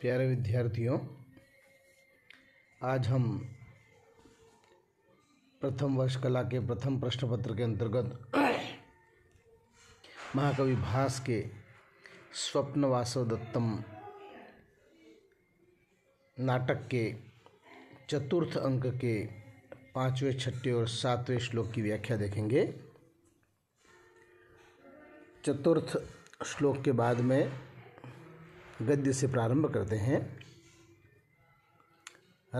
प्यारे विद्यार्थियों आज हम प्रथम वर्ष कला के प्रथम प्रश्न पत्र के अंतर्गत महाकवि भास के स्वप्न वासवदत्तम नाटक के चतुर्थ अंक के पांचवें छठे और सातवें श्लोक की व्याख्या देखेंगे चतुर्थ श्लोक के बाद में गद्य से प्रारंभ करते हैं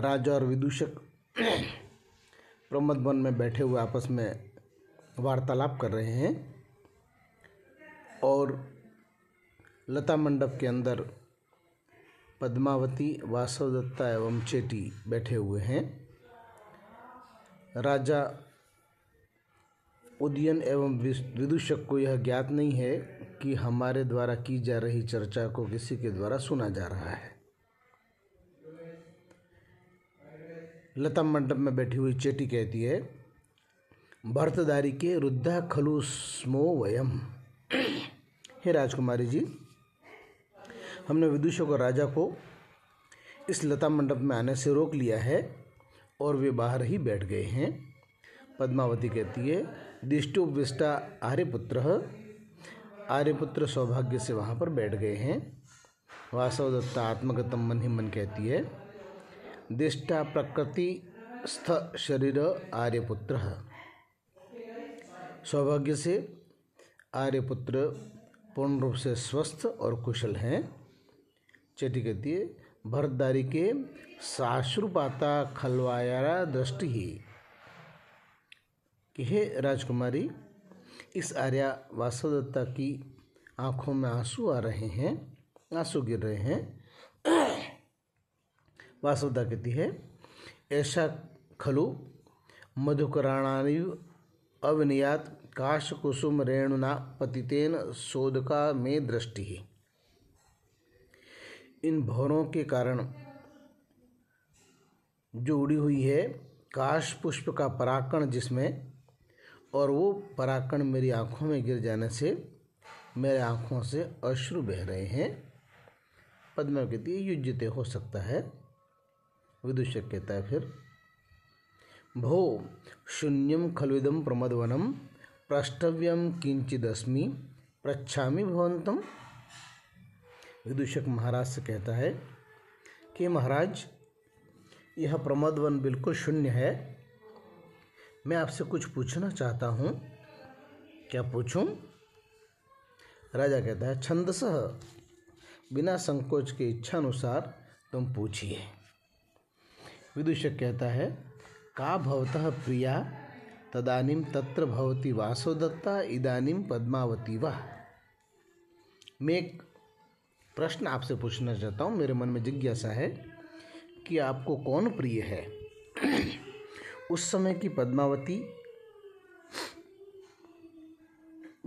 राजा और विदूषक प्रमद वन में बैठे हुए आपस में वार्तालाप कर रहे हैं और लता मंडप के अंदर पद्मावती वासवदत्ता एवं चेटी बैठे हुए हैं राजा उदयन एवं विदूषक को यह ज्ञात नहीं है कि हमारे द्वारा की जा रही चर्चा को किसी के द्वारा सुना जा रहा है लता मंडप में बैठी हुई चेटी कहती है भरतदारी के रुद्धा खलु स्मो वयम हे राजकुमारी जी हमने विदुषों को राजा को इस लता मंडप में आने से रोक लिया है और वे बाहर ही बैठ गए हैं पद्मावती कहती है दिष्टु विष्टा आर्यपुत्र आर्यपुत्र सौभाग्य से वहाँ पर बैठ गए हैं वासवदत्ता आत्मगतम मन ही मन कहती है दिष्टा प्रकृति स्थ शरीर आर्यपुत्र सौभाग्य से आर्यपुत्र पूर्ण रूप से स्वस्थ और कुशल हैं चेटी कहती है भरतदारी के साश्रुपाता खलवाया दृष्टि ही कि हे राजकुमारी इस आर्या वासुदत्ता की आंखों में आंसू आ रहे हैं आंसू गिर रहे हैं वासुदत्ता कहती है ऐसा खलु मधुकराणानी अवनियात काश कुसुम रेणुना पतितेन शोधका में दृष्टि है इन भौरों के कारण जो उड़ी हुई है काश पुष्प का पराकण जिसमें और वो पराकण मेरी आँखों में गिर जाने से मेरे आँखों से अश्रु बह रहे हैं पद्मा कहती है युजते हो सकता है विदुषक कहता है फिर भो शून्यम खलुदम प्रमदवनम प्रष्टव्यम किंचिदस्मी प्रच्छा भवंतम विदूषक महाराज से कहता है कि महाराज यह प्रमदवन बिल्कुल शून्य है मैं आपसे कुछ पूछना चाहता हूँ क्या पूछूँ राजा कहता है छंदस बिना संकोच के इच्छा अनुसार तुम पूछिए विदूषक कहता है का भवतः प्रिया तदानीम तत्र भवती वासोदत्ता इदानीम पद्मावती वाह मैं एक प्रश्न आपसे पूछना चाहता हूँ मेरे मन में जिज्ञासा है कि आपको कौन प्रिय है उस समय की पद्मावती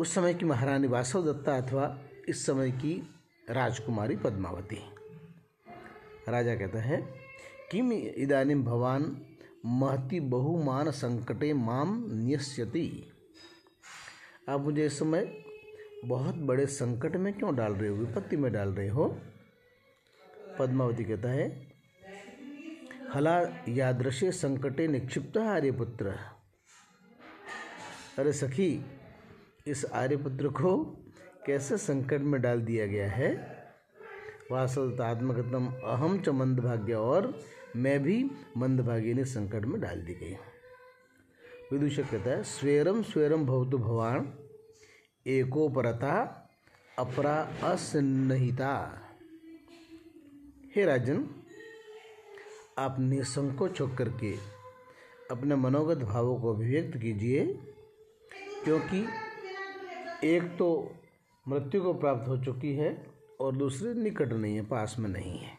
उस समय की महारानी वासव दत्ता अथवा इस समय की राजकुमारी पद्मावती राजा कहता है किम इदानीम भवान महति बहुमान संकटे माम न्यस्यति आप मुझे इस समय बहुत बड़े संकट में क्यों डाल रहे हो विपत्ति में डाल रहे हो पद्मावती कहता है हला यादृशे संकटे निक्षिप्त आर्यपुत्र अरे सखी इस आर्यपुत्र को कैसे संकट में डाल दिया गया है वासलतात्मकतम अहम च मंदभाग्य और मैं भी मंदभाग्य ने संकट में डाल दी गई विदूषक कहता है स्वेरम स्वेरम भवतु भवान एकोपरता अपरा असन्नहिता हे राजन आप निसंकोच होकर के अपने मनोगत भावों को अभिव्यक्त कीजिए क्योंकि एक तो मृत्यु को प्राप्त हो चुकी है और दूसरे निकट नहीं है पास में नहीं है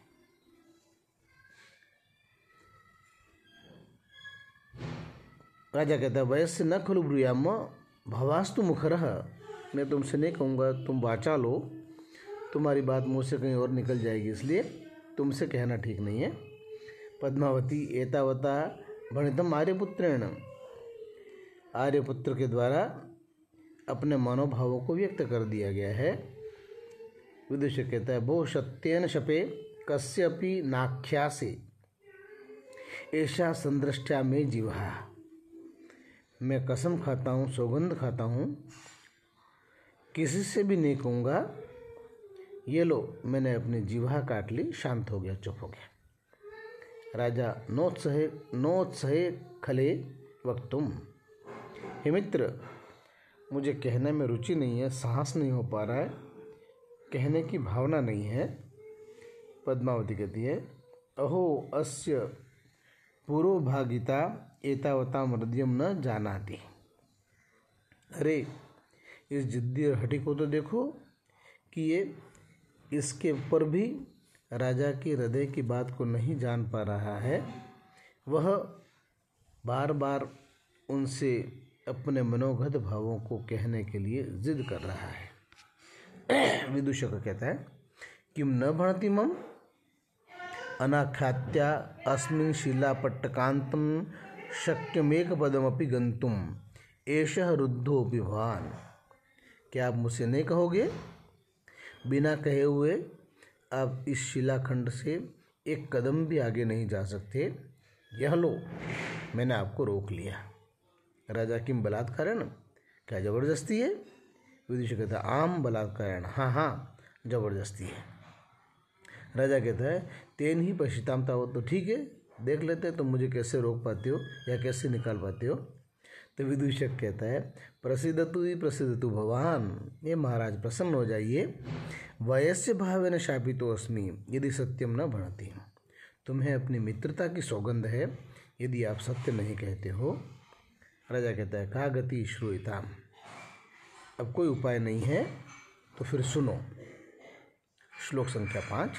राजा कहता है वैश्य न खुल ब्रूयाम भवास्तु मुखर मैं तुमसे नहीं कहूँगा तुम बाचा लो तुम्हारी बात मुँह से कहीं और निकल जाएगी इसलिए तुमसे कहना ठीक नहीं है पद्मावती एतावता भणितम आर्यपुत्रेण आर्यपुत्र के द्वारा अपने मनोभावों को व्यक्त कर दिया गया है विदुष कहता है बहु सत्यन शपे कस्यपि नाख्या से ऐसा संदृष्टा में जीवा मैं कसम खाता हूँ सौगंध खाता हूँ किसी से भी नहीं कहूँगा ये लो मैंने अपनी जीवा काट ली शांत हो गया चुप हो गया राजा नोत्सहे नोत्सहे खले वक्तुम हे मित्र मुझे कहने में रुचि नहीं है साहस नहीं हो पा रहा है कहने की भावना नहीं है पद्मावती कहती है अहो अस्य पूर्वभागिता एतावता हृदयम न जानाती अरे इस जिद्दी और हटी को तो देखो कि ये इसके ऊपर भी राजा की हृदय की बात को नहीं जान पा रहा है वह बार बार उनसे अपने मनोगत भावों को कहने के लिए जिद कर रहा है विदुषक कहता है कि न भणति मम अनाख्यात्या अस्मिन शिलापट्टकांत शक्यमेक अपनी गंतुम एष रुद्धो विभान क्या आप मुझसे नहीं कहोगे बिना कहे हुए आप इस शिलाखंड से एक कदम भी आगे नहीं जा सकते यह लो मैंने आपको रोक लिया राजा किम बलात्कारण क्या जबरदस्ती है विदुषी कहता आम बलात्कारण हाँ हाँ जबरदस्ती है राजा कहता है तेन ही पशितामता हो तो ठीक है देख लेते तो मुझे कैसे रोक पाते हो या कैसे निकाल पाते हो तो विदूषक कहता है प्रसिद्ध तु ही प्रसिद्ध तु भगवान ये महाराज प्रसन्न हो जाइए वयस्य भाव न शापितोस्मी यदि सत्यम न भणती तुम्हें अपनी मित्रता की सौगंध है यदि आप सत्य नहीं कहते हो राजा कहता है का गति श्रोयता अब कोई उपाय नहीं है तो फिर सुनो श्लोक संख्या पाँच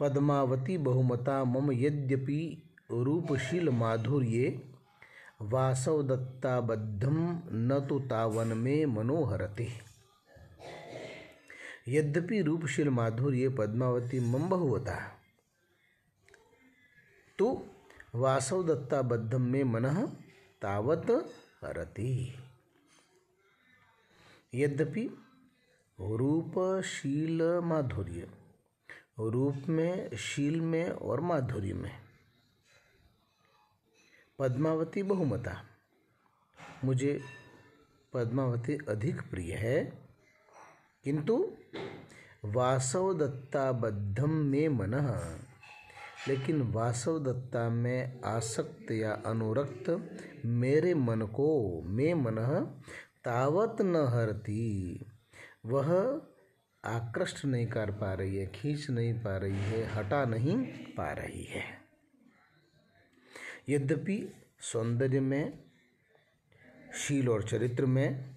पद्मावती बहुमता मम यद्यपि रूपशील माधुर्य वासवदत्ताबद्धम न तो तावन में मनोहरते यद्यपि रूपशील माधुर्य पद्मावती मम बहुवता तो वासवदत्ताबद्धम में मन तावत हरति यद्यपि रूपशील माधुर्य रूप में शील में और माधुर्य में पद्मावती बहुमता मुझे पद्मावती अधिक प्रिय है किंतु बद्धम में मन लेकिन वासवदत्ता में आसक्त या अनुरक्त मेरे मन को मे मन तावत न हरती वह आकृष्ट नहीं कर पा रही है खींच नहीं पा रही है हटा नहीं पा रही है यद्यपि सौंदर्य में शील और चरित्र में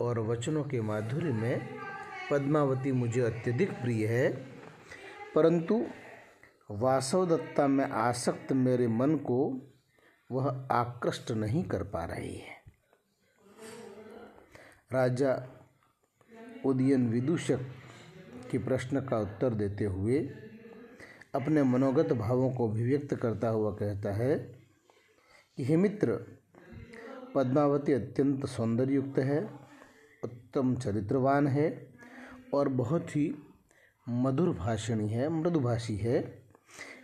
और वचनों के माधुर्य में पद्मावती मुझे अत्यधिक प्रिय है परंतु वासवदत्ता में आसक्त मेरे मन को वह आकृष्ट नहीं कर पा रही है राजा उदयन विदूषक के प्रश्न का उत्तर देते हुए अपने मनोगत भावों को अभिव्यक्त करता हुआ कहता है कि हे मित्र पद्मावती अत्यंत सौंदर्ययुक्त है उत्तम चरित्रवान है और बहुत ही मधुर भाषणी है मृदुभाषी है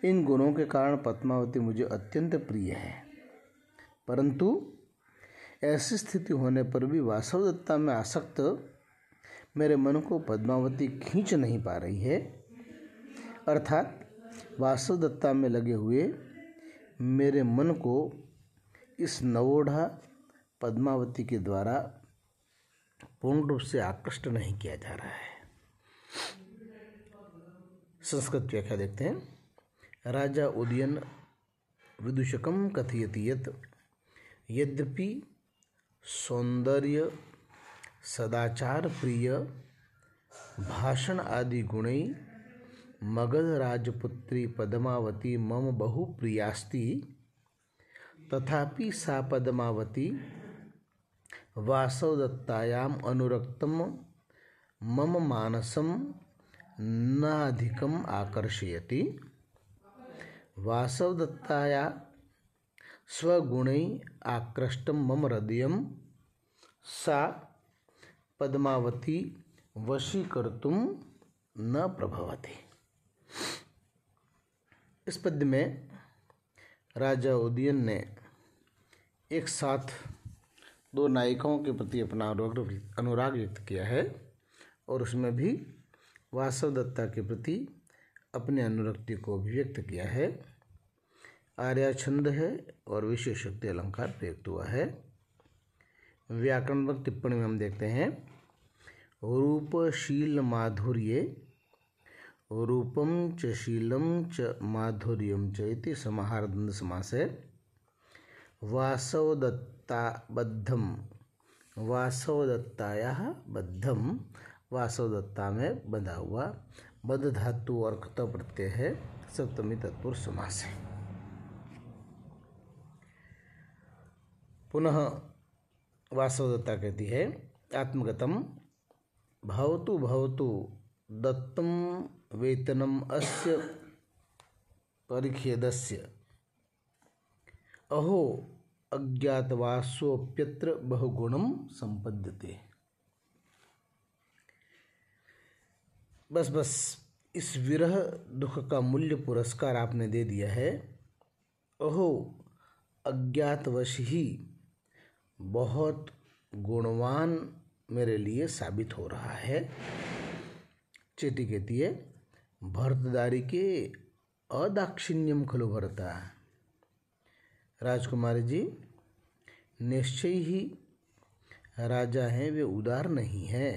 इन गुणों के कारण पद्मावती मुझे अत्यंत प्रिय है परंतु ऐसी स्थिति होने पर भी वास्तवदत्ता में आसक्त मेरे मन को पद्मावती खींच नहीं पा रही है अर्थात वासुदत्ता में लगे हुए मेरे मन को इस नवोढ़ा पद्मावती के द्वारा पूर्ण रूप से आकृष्ट नहीं किया जा रहा है संस्कृत व्याख्या देखते हैं राजा उदयन विदूषकम कथयति यत यद्यपि सौंदर्य सदाचार प्रिय भाषण आदि गुणई मगधराजपुत्री पद्मावती मम बहु प्रियास्ति तथापि सा पद्मावती वासवदत्तायाम अनुरक्तम मम मानसम नाधिकम आकर्षयति वासवदत्ताया स्वगुण आकृष्ट मम हृदय सा पद्मावती वशीकर्तुं न प्रभवती इस पद्य में राजा उदयन ने एक साथ दो नायिकाओं के प्रति अपना अनुराग अनुराग व्यक्त किया है और उसमें भी वासव दत्ता के प्रति अपने अनुरक्ति को अभिव्यक्त किया है आर्या छंद है और शक्ति अलंकार प्रयुक्त हुआ है व्याकरण टिप्पणी में हम देखते हैं रूपशील माधुर्य रूपम च शीलम च माधुर्य चेती समाहार इति समास है वासवदत्ता बद्धम वासवदत्ताया बद्धम वासवदत्ता में बंधा हुआ बद्ध धातु और कत प्रत्यय है सप्तमी तत्पुरुष समास है पुनः वासवदत्ता कहती है आत्मगतम भवतु भवतु दत्तम वेतनम अस्य परिखेदस्य अहो अज्ञातवासोप्यत्र बहुगुणम संपद्यते बस बस इस विरह दुख का मूल्य पुरस्कार आपने दे दिया है अहो अज्ञातवश ही बहुत गुणवान मेरे लिए साबित हो रहा है चेटी कहती है भरतदारी के अदाक्षिण्यम खलु भरता राजकुमारी जी निश्चय ही राजा हैं वे उदार नहीं हैं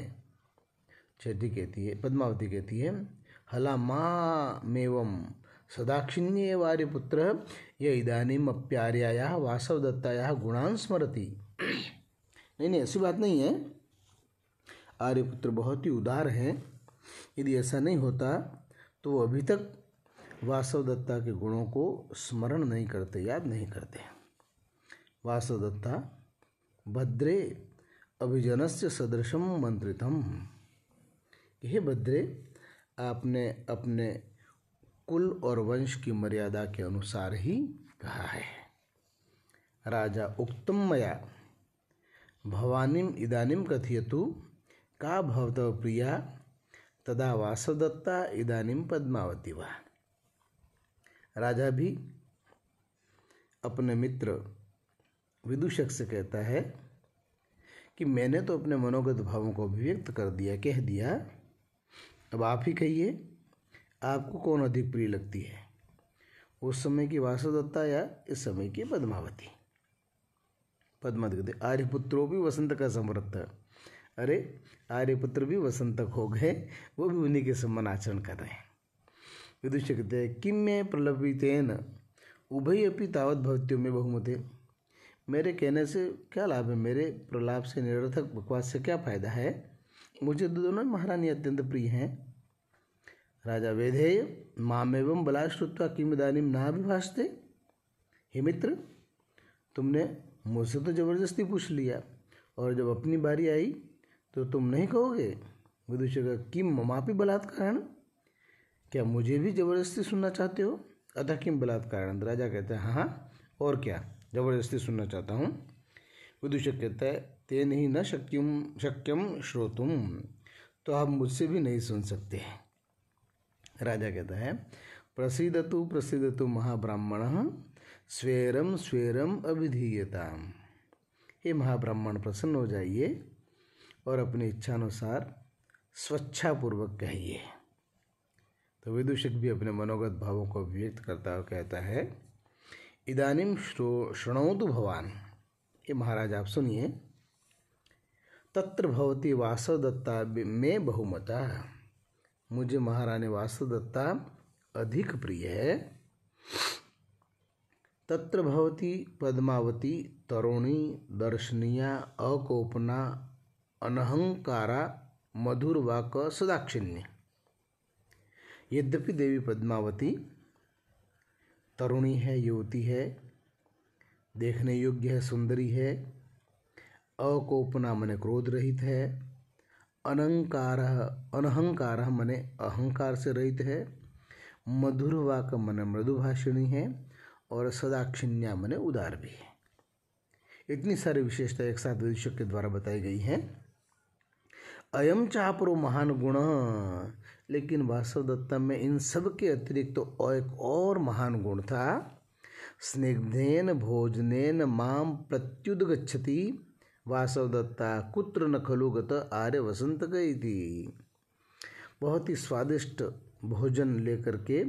चेती कहती है पद्मावती कहती है हला मेवम सदाक्षिण्य पुत्र ये इदानीम अप्यार्या वासवदत्ताया गुणान स्मरती नहीं नहीं ऐसी बात नहीं है आर्यपुत्र बहुत ही उदार हैं यदि ऐसा नहीं होता तो वो अभी तक वासव दत्ता के गुणों को स्मरण नहीं करते याद नहीं करते वासव दत्ता भद्रे अभिजनस्य सदृशम मंत्रितम हे भद्रे आपने अपने कुल और वंश की मर्यादा के अनुसार ही कहा है राजा उक्तम मया भवानीम इदानीम कथियतु का भवतव प्रिया तदा वासुदत्ता इदानीम पद्मावती वह राजा भी अपने मित्र विदूषक से कहता है कि मैंने तो अपने मनोगत भावों को अभिव्यक्त कर दिया कह दिया अब आप ही कहिए आपको कौन अधिक प्रिय लगती है उस समय की वासुदत्ता या इस समय की पद्मावती पद्मावती आर्यपुत्रों भी वसंत का समृद्ध अरे आर्यपुत्र भी वसंतक हो गए वो भी उन्हीं के समान आचरण कर रहे हैं विदुष्य कहते हैं किम में न उभय अपनी तावत भवत्यो में बहुमते मेरे कहने से क्या लाभ है मेरे प्रलाप से निरर्थक बकवास से क्या फायदा है मुझे तो दोनों महारानी अत्यंत प्रिय हैं राजा वेधेय माम बला श्रुत्वा किम इदानीम नाभिभाषते हे मित्र तुमने मुझसे तो ज़बरदस्ती पूछ लिया और जब अपनी बारी आई तो तुम नहीं कहोगे विदुषी का किम ममापी बलात्कार क्या मुझे भी जबरदस्ती सुनना चाहते हो अतः किम बलात्कारण राजा कहते हैं हाँ, हाँ और क्या जबरदस्ती सुनना चाहता हूँ विदूषक कहता है ते नहीं न शक्यम शक्यम श्रोतुम तो आप मुझसे भी नहीं सुन सकते राजा कहता है प्रसिद्ध प्रसिदतु महाब्राह्मण स्वेरम स्वेरम अभिधीयता हे महाब्राह्मण प्रसन्न हो जाइए और अपनी इच्छानुसार स्वच्छापूर्वक कहिए तो विदूषक भी अपने मनोगत भावों को व्यक्त करता और कहता है इदानिम श्रो शृणोदु भवान ये महाराज आप सुनिए तत्र भवती वासवदत्ता में बहुमता मुझे महारानी वासवदत्ता अधिक प्रिय है तत्र भवती पद्मावती तरुणी दर्शनीय अकोपना अनहंकारा मधुरवाक सदाक्षिण्य यद्यपि देवी पद्मावती तरुणी है युवती है देखने योग्य है सुंदरी है अकोपना मने क्रोध रहित है अनंकार अनहंकार मने अहंकार से रहित है मधुरवाक मने मृदुभाषिणी है और सदाक्षिण्या मने उदार भी है इतनी सारी विशेषता एक साथ विदूषक के द्वारा बताई गई हैं अयम चापरो महान गुण लेकिन वासव में इन सब के अतिरिक्त तो एक और महान गुण था स्निग्धेन भोजनेन माम प्रत्युद वासव दत्ता कुत्र न खलु गत आर्य वसंत गई थी बहुत ही स्वादिष्ट भोजन लेकर के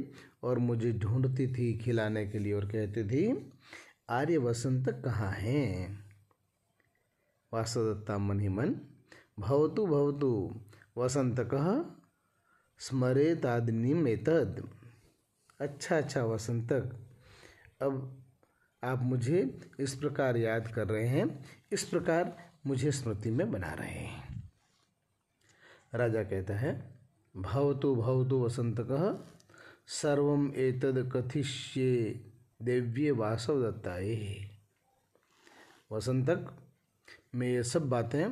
और मुझे ढूंढती थी खिलाने के लिए और कहती थी आर्य वसंत कहाँ हैं दत्ता मन ही मन भवतु भवतु वसंतक स्मरे एतद अच्छा अच्छा वसंतक अब आप मुझे इस प्रकार याद कर रहे हैं इस प्रकार मुझे स्मृति में बना रहे हैं राजा कहता है भवतु भवतु वसंतक सर्वम एतद कथिष्ये देव्य वासव दत्ताए वसंतक मैं ये सब बातें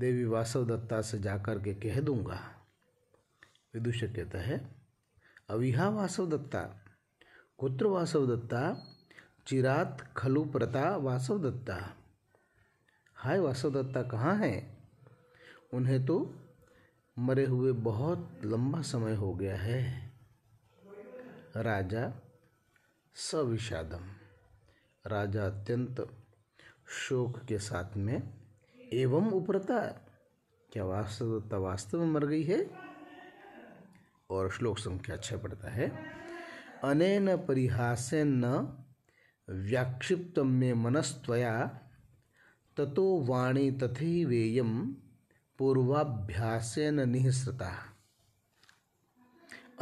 देवी वासव दत्ता से जाकर के कह दूंगा विदूषक कहता है अविहा वासव दत्ता कुत्र वासव दत्ता चिरात खलु प्रता वासव दत्ता हाय वासव दत्ता कहाँ है उन्हें तो मरे हुए बहुत लंबा समय हो गया है राजा सविषादम राजा अत्यंत शोक के साथ में एवं उपरता क्या वास्तवता वास्तव में मर गई है और श्लोक संख्या छः पड़ता है अनेन परिहासेन व्याक्षिप्त में मनस्तया ततो वाणी वेय पूर्वाभ्यासेन निःसृता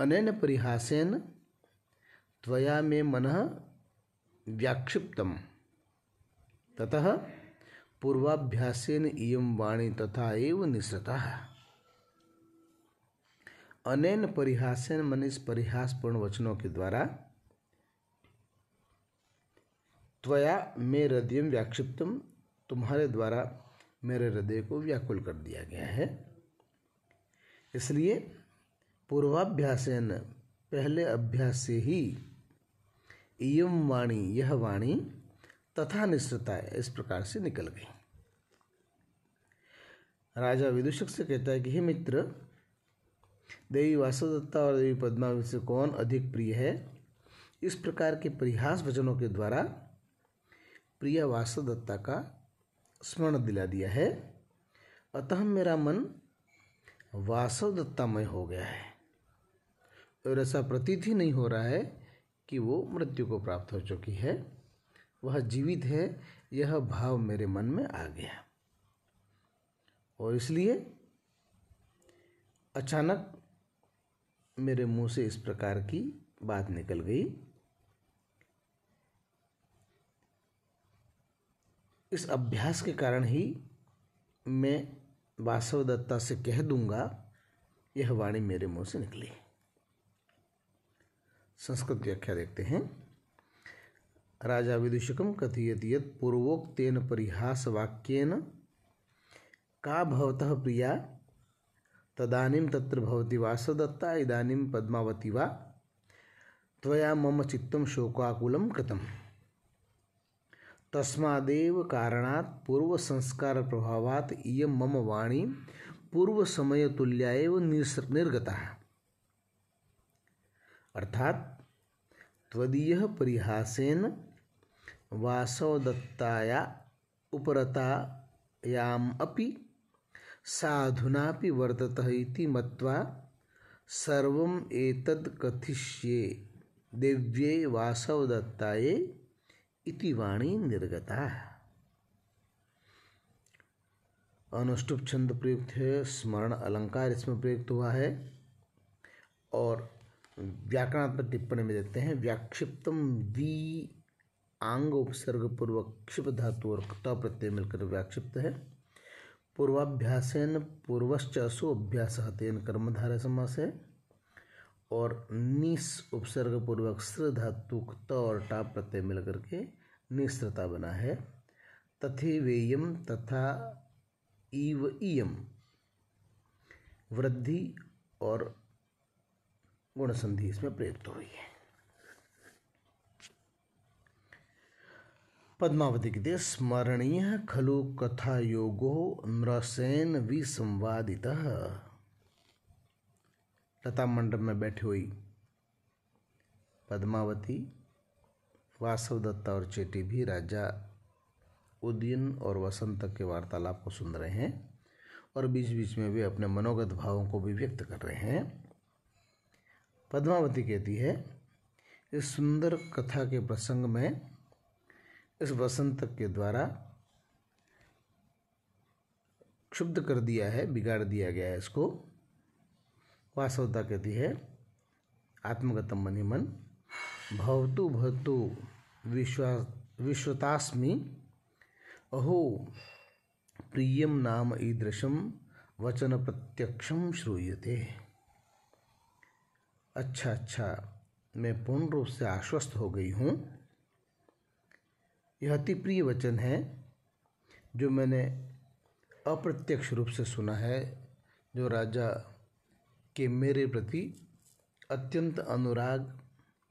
अनेन परिहासेन त्वया मे मन व्याक्षिप्तम ततः पूर्वाभ्यासेन इं वाणी तथा एव निसृता अनेन परिहासेन मन इस परिहासपूर्ण वचनों के द्वारा त्वया मे हृदय व्याक्षिप्तम तुम्हारे द्वारा मेरे हृदय को व्याकुल कर दिया गया है इसलिए पूर्वाभ्यासेन पहले अभ्यास से ही इयम वाणी यह वाणी तथा निश्चितताएँ इस प्रकार से निकल गई राजा विदूषक से कहता है कि हे मित्र देवी वासुदत्ता और देवी पद्मावती से कौन अधिक प्रिय है इस प्रकार के परिहास वचनों के द्वारा प्रिय वासुदत्ता का स्मरण दिला दिया है अतः मेरा मन वासवदत्तामय हो गया है और ऐसा प्रतीत ही नहीं हो रहा है कि वो मृत्यु को प्राप्त हो चुकी है वह जीवित है यह भाव मेरे मन में आ गया और इसलिए अचानक मेरे मुंह से इस प्रकार की बात निकल गई इस अभ्यास के कारण ही मैं वासव दत्ता से कह दूंगा यह वाणी मेरे मुंह से निकली संस्कृत व्याख्या देखते हैं राजा विदूषकम कथयति यद पूर्वोक्तेन परिहास वाक्यन का भवतः प्रिया तदानीम तत्र भवती वासदत्ता सदत्ता इदानीम पद्मावती वा त्वया मम चित्त शोकाकुलम कृतम तस्मादेव कारणात् पूर्व संस्कार प्रभावात इयम मम वाणी पूर्व समय तुल्या निर्गता अर्थात तदीय परिहासेन वासवदत्ताया उपरतायाम् अपि साधुनापि वर्ततः इति मत्वा एतद् कथिष्ये दिव्ये वासवदत्ताये इति वाणी निर्गता अनुष्टुप छंद प्रयुक्त है स्मरण अलंकार इसमें प्रयुक्त हुआ है और व्याकरणात्मक टिप्पणी में देते हैं व्याक्षिप्तम वी आंग उपसर्ग पूर्वक क्षिप धातु और कट प्रत्यय मिलकर व्याक्षिप्त है पूर्वाभ्यासन पूर्वश्च असु अभ्यास तेन कर्मधारा समास है और निस उपसर्ग पूर्वक स्र धातु क्त और टा प्रत्यय मिलकर के निस्त्रता बना है तथे वेयम तथा इव इयम वृद्धि और गुण संधि इसमें प्रयुक्त हुई है पद्मावती के देश स्मरणीय खलु कथा योगो नृसेन विसंवादित लता मंडप में बैठी हुई पद्मावती वासव दत्ता और चेटी भी राजा उदयन और वसंत के वार्तालाप को सुन रहे हैं और बीच बीच में वे अपने मनोगत भावों को भी व्यक्त कर रहे हैं पद्मावती कहती है इस सुंदर कथा के प्रसंग में इस वसंत के द्वारा क्षुब्ध कर दिया है बिगाड़ दिया गया है इसको वासवता कहती है आत्मगतम ही मन भवतु भवतु विश्वास विश्वतास्मी अहो प्रियम नाम ईदृशम वचन प्रत्यक्षम श्रूयते अच्छा अच्छा मैं पूर्ण रूप से आश्वस्त हो गई हूँ यह अति प्रिय वचन है जो मैंने अप्रत्यक्ष रूप से सुना है जो राजा के मेरे प्रति अत्यंत अनुराग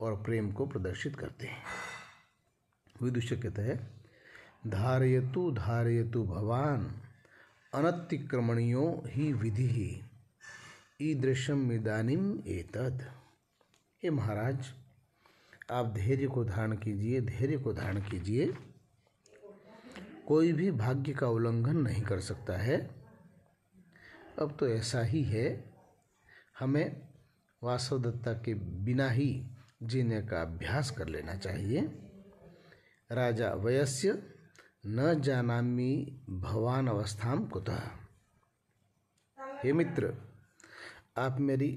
और प्रेम को प्रदर्शित करते हैं विदुष्य कहते हैं धारयतु धारयतु भवान अनतिक्रमणियों ही विधि ही ईदृशम इदानिम एतद हे महाराज आप धैर्य को धारण कीजिए धैर्य को धारण कीजिए कोई भी भाग्य का उल्लंघन नहीं कर सकता है अब तो ऐसा ही है हमें वासवदत्ता के बिना ही जीने का अभ्यास कर लेना चाहिए राजा वयस्य न जानामी भवान अवस्थाम कुतः हे मित्र आप मेरी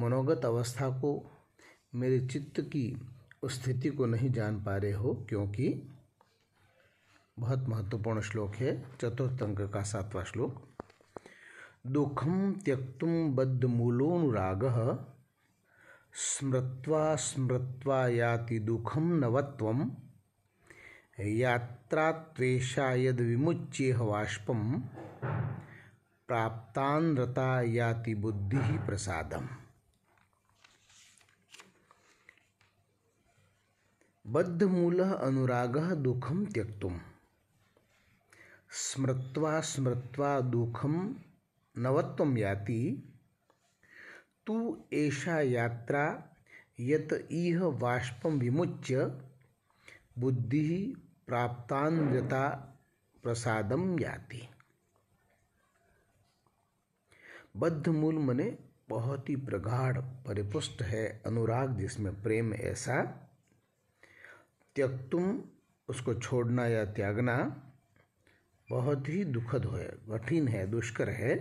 मनोगत अवस्था को मेरे चित्त की स्थिति को नहीं जान पा रहे हो क्योंकि बहुत महत्वपूर्ण श्लोक है चतुर्थ अंक का सातवां श्लोक दुखम त्यक्तुम मूलोनुराग स्मृत्वा स्मृत्वा याति दुखम नवत्व यात्रा यद विमुच्येह बाष्पम प्राप्तान्रता याति बुद्धि प्रसादम बद्धमूल अनुराग दुखम त्यक्तुम स्मृत्वा स्मृत्वा दुखम नवत्वम याति तु एषा यात्रा यत इह बाष्पम विमुच्य बुद्धि प्राप्तान्यता प्रसादम याति बद्ध मूल मने बहुत ही प्रगाढ़ परिपुष्ट है अनुराग जिसमें प्रेम ऐसा त्यक्तुम उसको छोड़ना या त्यागना बहुत ही दुखद है कठिन है दुष्कर है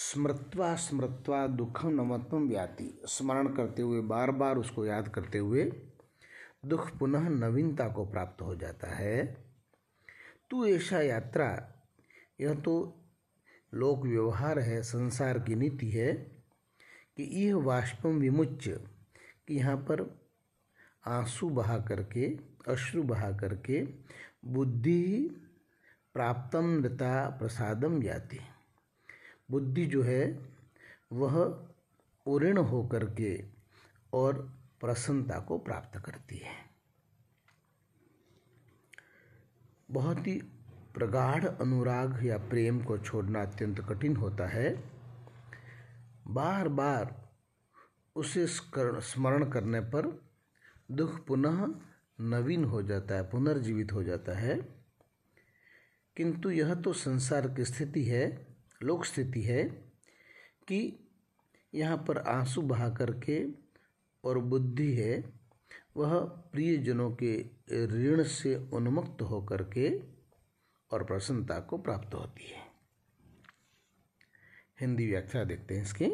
स्मृत्वा स्मृत्वा दुखम नमत्म व्याति स्मरण करते हुए बार बार उसको याद करते हुए दुख पुनः नवीनता को प्राप्त हो जाता है तू ऐसा यात्रा यह तो लोक व्यवहार है संसार की नीति है कि यह वाष्पम विमुच्य कि यहाँ पर आंसू बहा करके अश्रु बहा करके बुद्धि प्राप्तम नृता प्रसादम जाती बुद्धि जो है वह उऋण हो करके और प्रसन्नता को प्राप्त करती है बहुत ही प्रगाढ़ अनुराग या प्रेम को छोड़ना अत्यंत कठिन होता है बार बार उसे स्मरण करने पर दुख पुनः नवीन हो जाता है पुनर्जीवित हो जाता है किंतु यह तो संसार की स्थिति है लोक स्थिति है कि यहाँ पर आंसू बहा करके और बुद्धि है वह प्रियजनों के ऋण से उन्मुक्त होकर के और प्रसन्नता को प्राप्त होती है हिंदी व्याख्या देखते हैं इसकी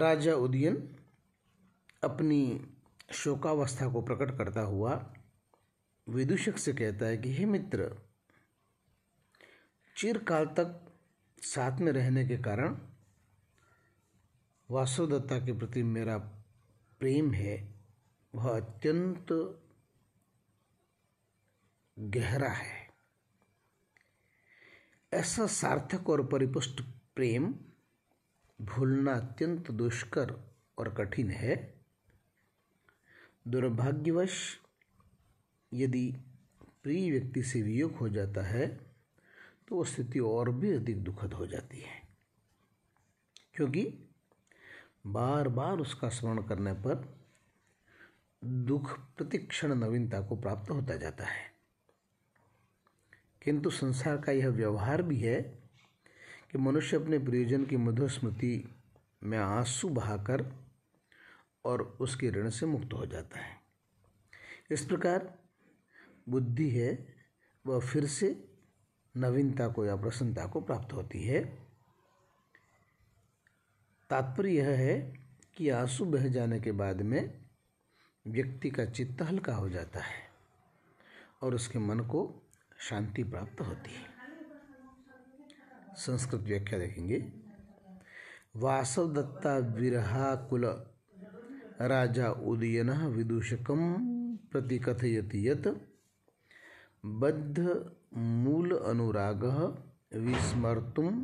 राजा उदयन अपनी शोकावस्था को प्रकट करता हुआ विदूषक से कहता है कि हे मित्र चिरकाल तक साथ में रहने के कारण वासुदत्ता के प्रति मेरा प्रेम है वह अत्यंत गहरा है ऐसा सार्थक और परिपुष्ट प्रेम भूलना अत्यंत दुष्कर और कठिन है दुर्भाग्यवश यदि प्रिय व्यक्ति से वियोग हो जाता है तो वो स्थिति और भी अधिक दुखद हो जाती है क्योंकि बार बार उसका स्मरण करने पर दुख प्रतिक्षण नवीनता को प्राप्त होता जाता है किंतु संसार का यह व्यवहार भी है कि मनुष्य अपने प्रियजन की मधुर स्मृति में आंसू बहाकर और उसके ऋण से मुक्त हो जाता है इस प्रकार बुद्धि है वह फिर से नवीनता को या प्रसन्नता को प्राप्त होती है तात्पर्य यह है कि आंसू बह जाने के बाद में व्यक्ति का चित्त हल्का हो जाता है और उसके मन को शांति प्राप्त होती है संस्कृत व्याख्या देखेंगे वासव दत्ता विरहा कुल राजा उदयन विदूषकम प्रतिकथयति यत बद्ध मूल अनुराग विस्मर्तुम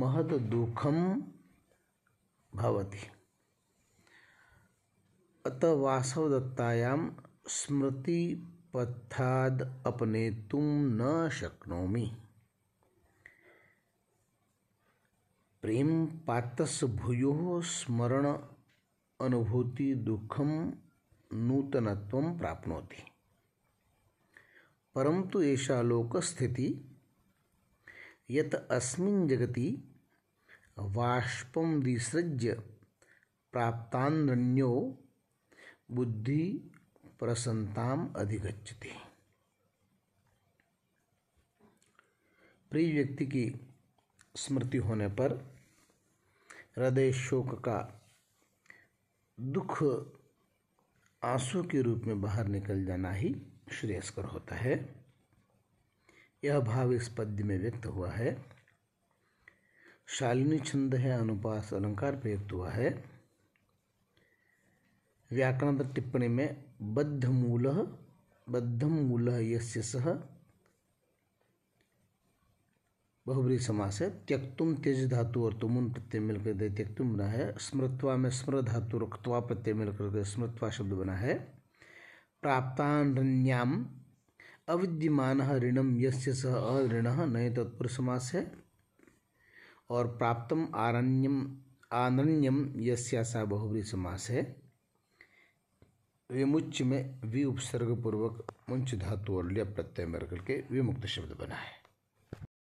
महद दुखम भवति अत वासवदत्तायां स्मृति पथाद अपने तुम न शक्नोमी प्रेम पातस भूयो स्मरण अनुभूति दुखम नूतनत्व प्राप्नोति परंतु ऐसा लोकस्थिति यत अस्मिन् जगति बाष्पम विसृज्य प्राप्तान्यो बुद्धि प्रसन्नताम अधिगच्छते प्रिय व्यक्ति की स्मृति होने पर हृदय शोक का दुख आंसू के रूप में बाहर निकल जाना ही श्रेयस्कर होता है यह भाव इस पद्य में व्यक्त हुआ है शालिनी छंद है अनुपास अलंकार प्रयुक्त हुआ है व्याकरण टिप्पणी में बद्धमूल बद्धम मूल यस्य सह बहुबरी समास है त्यक्तुम तेज धातु और तुमुन प्रत्यय मिलकर दे त्यक्तुम बना है स्मृत्वा में स्मृत धातु रक्तवा प्रत्यय मिलकर दे स्मृत्वा शब्द बना है प्राप्तान्याम अविद्यमान ऋणम यस्य सह अऋण नए तत्पुर समास है और प्राप्तम आरण्यम आनन्यम यस्या सा बहुबरी समास है विमुच में वि उपसर्ग पूर्वक मुंच धातु और लिया प्रत्यय में करके विमुक्त शब्द बना है